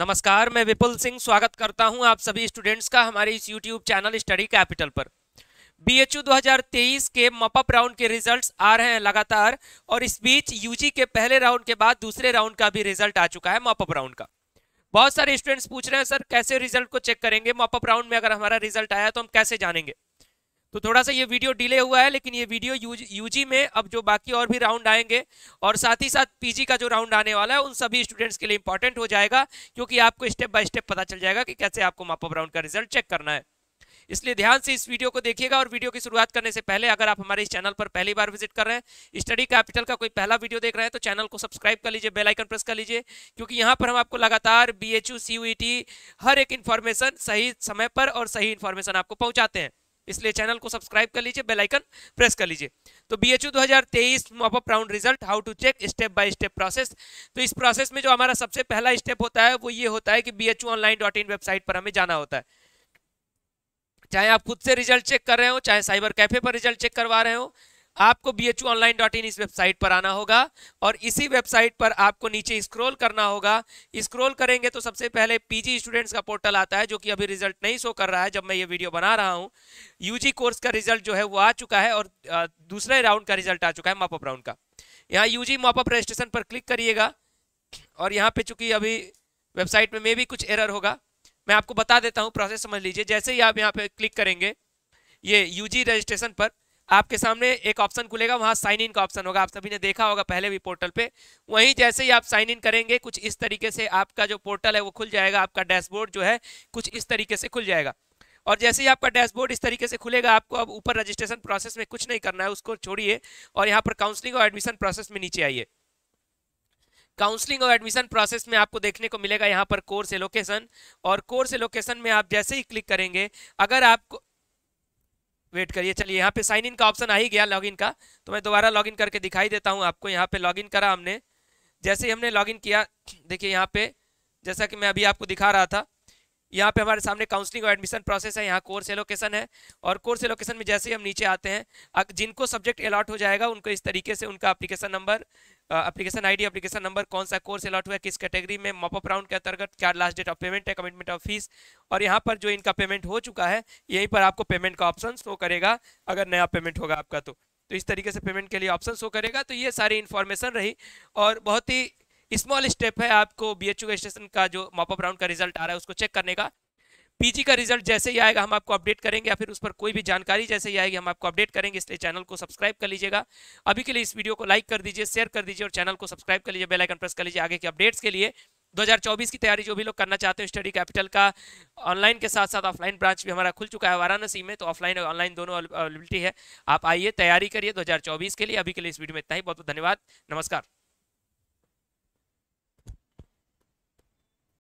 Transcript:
नमस्कार मैं विपुल सिंह स्वागत करता हूं आप सभी स्टूडेंट्स का हमारे इस यूट्यूब चैनल स्टडी कैपिटल पर बीएचयू 2023 के मपअप राउंड के रिजल्ट्स आ रहे हैं लगातार और इस बीच यूजी के पहले राउंड के बाद दूसरे राउंड का भी रिजल्ट आ चुका है मपअप राउंड का बहुत सारे स्टूडेंट्स पूछ रहे हैं सर कैसे रिजल्ट को चेक करेंगे मॉपअप राउंड में अगर हमारा रिजल्ट आया तो हम कैसे जानेंगे तो थोड़ा सा ये वीडियो डिले हुआ है लेकिन ये वीडियो यू यूजी में अब जो बाकी और भी राउंड आएंगे और साथ ही साथ पीजी का जो राउंड आने वाला है उन सभी स्टूडेंट्स के लिए इंपॉर्टेंट हो जाएगा क्योंकि आपको स्टेप बाय स्टेप पता चल जाएगा कि कैसे आपको मापअप राउंड का रिजल्ट चेक करना है इसलिए ध्यान से इस वीडियो को देखिएगा और वीडियो की शुरुआत करने से पहले अगर आप हमारे इस चैनल पर पहली बार विजिट कर रहे हैं स्टडी कैपिटल का कोई पहला वीडियो देख रहे हैं तो चैनल को सब्सक्राइब कर लीजिए बेल आइकन प्रेस कर लीजिए क्योंकि यहाँ पर हम आपको लगातार बी एच e हर एक इन्फॉर्मेशन सही समय पर और सही इन्फॉर्मेशन आपको पहुंचाते हैं इसलिए चैनल को सब्सक्राइब कर लीजिए बेल आइकन प्रेस कर लीजिए तो बी एच यू दो हजार तेईस mop up round result how to check step by step process तो इस प्रोसेस में जो हमारा सबसे पहला स्टेप होता है वो ये होता है कि B H U online dot in website पर हमें जाना होता है चाहे आप खुद से रिजल्ट चेक कर रहे हो चाहे साइबर कैफे पर रिजल्ट चेक करवा रहे हो आपको B H online dot in इस वेबसाइट पर आना होगा और इसी वेबसाइट पर आपको नीचे स्क्रॉल करना होगा स्क्रॉल करेंगे तो सबसे पहले पीजी स्टूडेंट्स का पोर्टल आता है जो कि अभी रिजल्ट नहीं शो कर रहा है जब मैं ये वीडियो बना रहा हूँ यूजी कोर्स का रिजल्ट जो है वो आ चुका है और दूसरे राउंड का रिजल्ट आ चुका है मॉपअप राउंड का यहाँ यू जी मॉपअप रजिस्ट्रेशन पर क्लिक करिएगा और यहाँ पे चूंकि अभी वेबसाइट में मे भी कुछ एरर होगा मैं आपको बता देता हूँ प्रोसेस समझ लीजिए जैसे ही आप यहाँ पे क्लिक करेंगे ये यूजी रजिस्ट्रेशन पर आपके सामने एक ऑप्शन खुलेगा वहाँ साइन इन का ऑप्शन होगा आप सभी ने देखा होगा पहले भी पोर्टल पे वहीं जैसे ही आप साइन इन करेंगे कुछ इस तरीके से आपका जो पोर्टल है वो खुल जाएगा आपका डैशबोर्ड जो है कुछ इस तरीके से खुल जाएगा और जैसे ही आपका डैशबोर्ड इस तरीके से खुलेगा आपको अब ऊपर रजिस्ट्रेशन प्रोसेस में कुछ नहीं करना है उसको छोड़िए और यहाँ पर काउंसलिंग और एडमिशन प्रोसेस में नीचे आइए काउंसलिंग और एडमिशन प्रोसेस में आपको देखने को मिलेगा यहाँ पर कोर्स एलोकेशन और कोर्स एलोकेशन में आप जैसे ही क्लिक करेंगे अगर आपको वेट करिए चलिए यहाँ पे साइन इन का ऑप्शन आ ही गया लॉगिन का तो मैं दोबारा लॉगिन करके दिखाई देता हूँ आपको यहाँ पे लॉगिन करा हमने जैसे ही हमने लॉगिन किया देखिए यहाँ पे जैसा कि मैं अभी आपको दिखा रहा था यहाँ पे हमारे सामने काउंसलिंग और एडमिशन प्रोसेस है यहाँ कोर्स एलोकेशन है और कोर्स एलोकेशन में जैसे ही हम नीचे आते हैं जिनको सब्जेक्ट अलॉट हो जाएगा उनको इस तरीके से उनका application number application ID application number कौन सा कोर्स अलॉट हुआ किस कैटेगरी में मॉपअप राउंड के अंतर्गत क्या लास्ट डेट ऑफ पेमेंट है कमिटमेंट ऑफ फीस और यहाँ पर जो इनका पेमेंट हो चुका है यहीं पर आपको पेमेंट का ऑप्शन शो करेगा अगर नया पेमेंट होगा आपका तो तो इस तरीके से पेमेंट के लिए ऑप्शन शो करेगा तो ये सारी इन्फॉर्मेशन रही और बहुत ही स्मॉल स्टेप है आपको बी एच का स्टेशन का जो मॉपअप राउंड का रिजल्ट आ रहा है उसको चेक करने का पीजी का रिजल्ट जैसे ही आएगा हम आपको अपडेट करेंगे या फिर उस पर कोई भी जानकारी जैसे ही आएगी हम आपको अपडेट करेंगे इसलिए चैनल को सब्सक्राइब कर लीजिएगा अभी के लिए इस वीडियो को लाइक कर दीजिए शेयर कर दीजिए और चैनल को सब्सक्राइब कर लीजिए बेलाइकन प्रेस कर लीजिए आगे के अपडेट्स के लिए 2024 की तैयारी जो भी लोग करना चाहते हैं स्टडी कैपिटल का ऑनलाइन के साथ साथ ऑफलाइन ब्रांच भी हमारा खुल चुका है वाराणसी में तो ऑफलाइन और ऑनलाइन दोनों अवेलेबिलिटी है आप आइए तैयारी करिए 2024 के लिए अभी के लिए इस वीडियो में इतना ही बहुत बहुत धन्यवाद नमस्कार